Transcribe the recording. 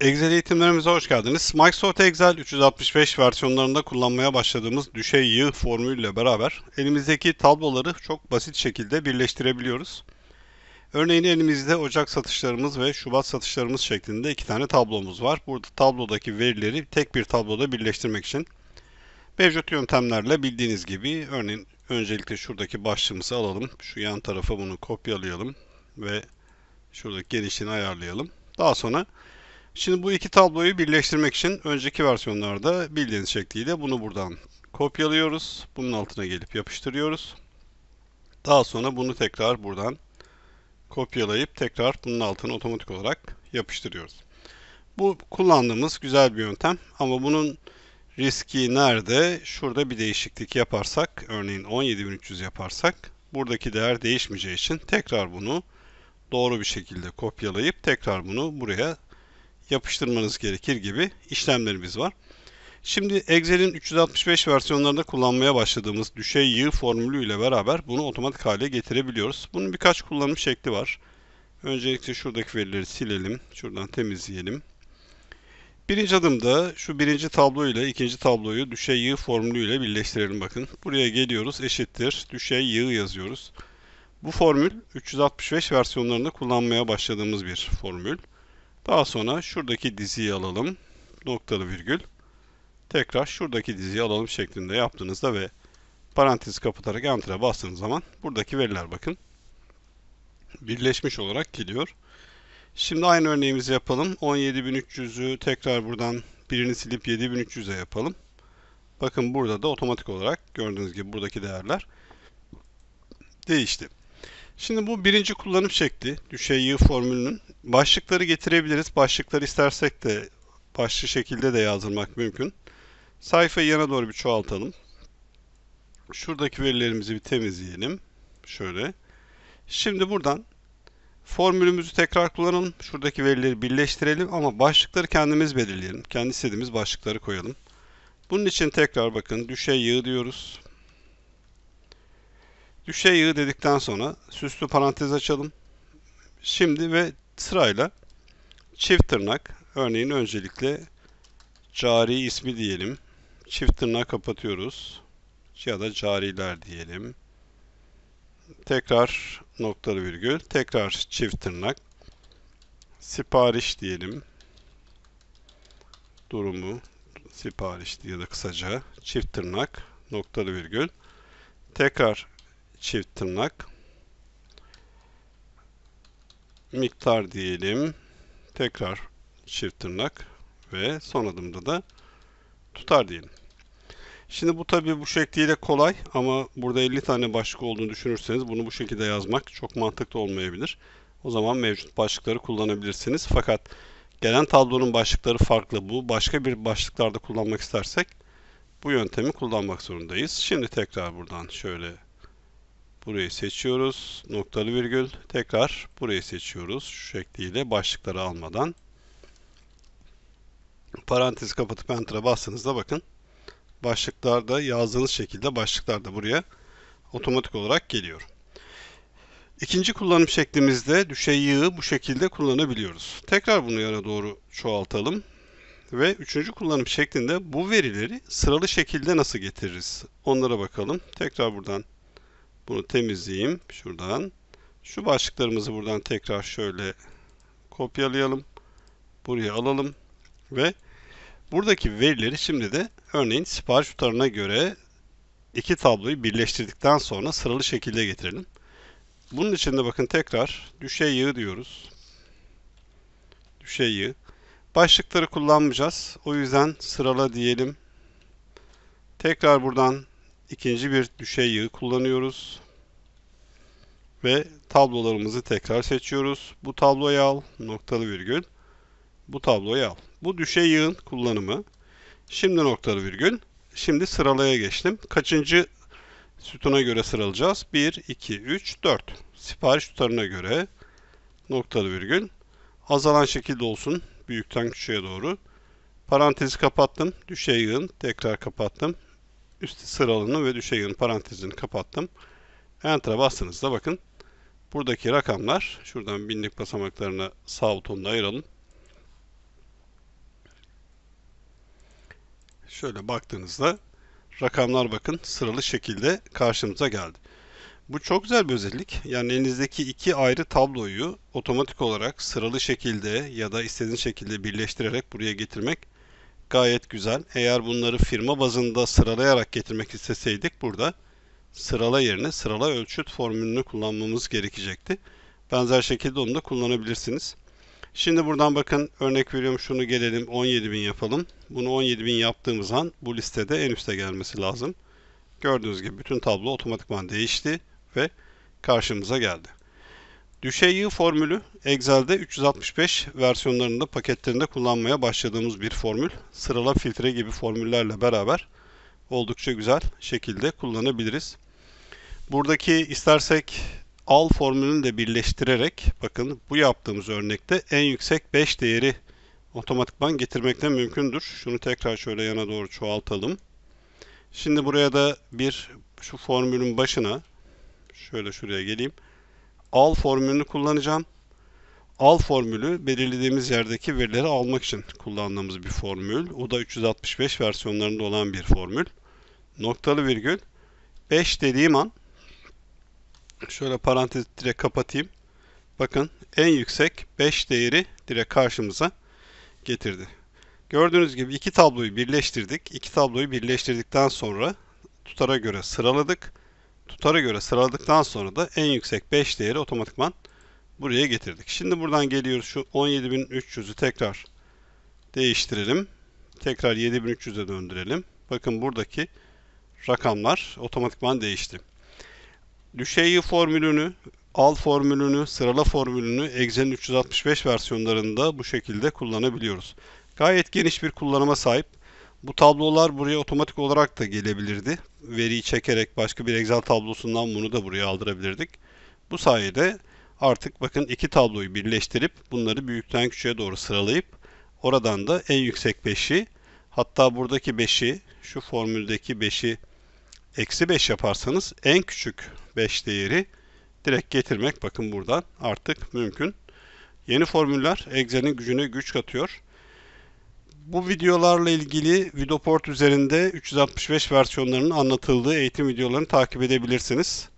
Excel eğitimlerimize hoş geldiniz. Microsoft Excel 365 versiyonlarında kullanmaya başladığımız düşey yığ formülüyle beraber elimizdeki tabloları çok basit şekilde birleştirebiliyoruz. Örneğin elimizde Ocak satışlarımız ve Şubat satışlarımız şeklinde iki tane tablomuz var. Burada tablodaki verileri tek bir tabloda birleştirmek için mevcut yöntemlerle bildiğiniz gibi örneğin öncelikle şuradaki başlığımızı alalım. Şu yan tarafa bunu kopyalayalım ve şuradaki genişliğini ayarlayalım. Daha sonra Şimdi bu iki tabloyu birleştirmek için önceki versiyonlarda bildiğiniz şekliyle bunu buradan kopyalıyoruz. Bunun altına gelip yapıştırıyoruz. Daha sonra bunu tekrar buradan kopyalayıp tekrar bunun altına otomatik olarak yapıştırıyoruz. Bu kullandığımız güzel bir yöntem ama bunun riski nerede? Şurada bir değişiklik yaparsak, örneğin 17300 yaparsak buradaki değer değişmeyeceği için tekrar bunu doğru bir şekilde kopyalayıp tekrar bunu buraya yapıştırmanız gerekir gibi işlemlerimiz var. Şimdi Excel'in 365 versiyonlarında kullanmaya başladığımız düşey yığ formülü ile beraber bunu otomatik hale getirebiliyoruz. Bunun birkaç kullanım şekli var. Öncelikle şuradaki verileri silelim. Şuradan temizleyelim. Birinci adımda şu birinci tablo ile ikinci tabloyu düşey yığ formülü ile birleştirelim bakın. Buraya geliyoruz eşittir düşey yığ yazıyoruz. Bu formül 365 versiyonlarında kullanmaya başladığımız bir formül. Daha sonra şuradaki diziyi alalım. Noktalı virgül. Tekrar şuradaki diziyi alalım şeklinde yaptığınızda ve parantez kapatarak Enter'a bastığınız zaman buradaki veriler bakın. Birleşmiş olarak gidiyor. Şimdi aynı örneğimizi yapalım. 17.300'ü tekrar buradan birini silip 7.300'e yapalım. Bakın burada da otomatik olarak gördüğünüz gibi buradaki değerler değişti. Şimdi bu birinci kullanım şekli düşey yığ formülünün. Başlıkları getirebiliriz. Başlıkları istersek de başlı şekilde de yazdırmak mümkün. Sayfayı yana doğru bir çoğaltalım. Şuradaki verilerimizi bir temizleyelim. Şöyle. Şimdi buradan formülümüzü tekrar kullanalım. Şuradaki verileri birleştirelim ama başlıkları kendimiz belirleyelim. Kendi istediğimiz başlıkları koyalım. Bunun için tekrar bakın düşey yığ diyoruz. Düşey yığı dedikten sonra süslü parantez açalım. Şimdi ve sırayla çift tırnak örneğin öncelikle cari ismi diyelim. Çift tırnak kapatıyoruz. Ya da cariler diyelim. Tekrar noktalı virgül. Tekrar çift tırnak. Sipariş diyelim. Durumu sipariş ya da kısaca çift tırnak noktalı virgül. Tekrar çift tırnak miktar diyelim tekrar çift tırnak ve son adımda da tutar diyelim. Şimdi bu tabi bu şekliyle kolay ama burada 50 tane başlık olduğunu düşünürseniz bunu bu şekilde yazmak çok mantıklı olmayabilir. O zaman mevcut başlıkları kullanabilirsiniz. Fakat gelen tablonun başlıkları farklı bu. Başka bir başlıklarda kullanmak istersek bu yöntemi kullanmak zorundayız. Şimdi tekrar buradan şöyle Burayı seçiyoruz. Noktalı virgül. Tekrar burayı seçiyoruz. Şu şekliyle başlıkları almadan. Parantez kapatıp Enter'a bastığınızda bakın. Başlıklarda yazdığınız şekilde başlıklar da buraya otomatik olarak geliyor. İkinci kullanım şeklimizde düşey yığı bu şekilde kullanabiliyoruz. Tekrar bunu yana doğru çoğaltalım. Ve üçüncü kullanım şeklinde bu verileri sıralı şekilde nasıl getiririz? Onlara bakalım. Tekrar buradan bunu temizleyeyim şuradan. Şu başlıklarımızı buradan tekrar şöyle kopyalayalım. Buraya alalım ve buradaki verileri şimdi de örneğin sipariş tutarına göre iki tabloyu birleştirdikten sonra sıralı şekilde getirelim. Bunun için de bakın tekrar düşey yığı diyoruz. Düşey yığı. Başlıkları kullanmayacağız. O yüzden sırala diyelim. Tekrar buradan ikinci bir düşey yığı kullanıyoruz ve tablolarımızı tekrar seçiyoruz. Bu tabloyu al, noktalı virgül. Bu tabloyu al. Bu düşe yığın kullanımı. Şimdi noktalı virgül. Şimdi sıralaya geçtim. Kaçıncı sütuna göre sıralayacağız? 1, 2, 3, 4. Sipariş tutarına göre noktalı virgül. Azalan şekilde olsun. Büyükten küçüğe doğru. Parantezi kapattım. Düşe yığın. Tekrar kapattım. Üst sıralını ve düşe yığın parantezini kapattım. Enter'a bastığınızda bakın Buradaki rakamlar, şuradan binlik basamaklarına sağ butonla ayıralım. Şöyle baktığınızda rakamlar bakın sıralı şekilde karşımıza geldi. Bu çok güzel bir özellik. Yani elinizdeki iki ayrı tabloyu otomatik olarak sıralı şekilde ya da istediğiniz şekilde birleştirerek buraya getirmek gayet güzel. Eğer bunları firma bazında sıralayarak getirmek isteseydik burada sırala yerine sırala ölçüt formülünü kullanmamız gerekecekti. Benzer şekilde onu da kullanabilirsiniz. Şimdi buradan bakın örnek veriyorum şunu gelelim 17.000 yapalım. Bunu 17.000 yaptığımız an bu listede en üste gelmesi lazım. Gördüğünüz gibi bütün tablo otomatikman değişti ve karşımıza geldi. Düşey yığ formülü Excel'de 365 versiyonlarında paketlerinde kullanmaya başladığımız bir formül. Sırala filtre gibi formüllerle beraber oldukça güzel şekilde kullanabiliriz. Buradaki istersek al formülünü de birleştirerek bakın bu yaptığımız örnekte en yüksek 5 değeri otomatikman getirmekte mümkündür. Şunu tekrar şöyle yana doğru çoğaltalım. Şimdi buraya da bir şu formülün başına şöyle şuraya geleyim. Al formülünü kullanacağım. Al formülü belirlediğimiz yerdeki verileri almak için kullandığımız bir formül. O da 365 versiyonlarında olan bir formül. Noktalı virgül 5 dediğim an Şöyle parantez direkt kapatayım. Bakın en yüksek 5 değeri direkt karşımıza getirdi. Gördüğünüz gibi iki tabloyu birleştirdik. İki tabloyu birleştirdikten sonra tutara göre sıraladık. Tutara göre sıraladıktan sonra da en yüksek 5 değeri otomatikman buraya getirdik. Şimdi buradan geliyoruz şu 17300'ü tekrar değiştirelim. Tekrar 7300'e döndürelim. Bakın buradaki rakamlar otomatikman değişti. Düşeyi formülünü, al formülünü, sırala formülünü Excel'in 365 versiyonlarında bu şekilde kullanabiliyoruz. Gayet geniş bir kullanıma sahip. Bu tablolar buraya otomatik olarak da gelebilirdi. Veriyi çekerek başka bir Excel tablosundan bunu da buraya aldırabilirdik. Bu sayede artık bakın iki tabloyu birleştirip bunları büyükten küçüğe doğru sıralayıp oradan da en yüksek 5'i hatta buradaki 5'i şu formüldeki 5'i eksi 5 yaparsanız en küçük 5 değeri direkt getirmek bakın buradan artık mümkün. Yeni formüller Excel'in gücüne güç katıyor. Bu videolarla ilgili Vidoport üzerinde 365 versiyonlarının anlatıldığı eğitim videolarını takip edebilirsiniz.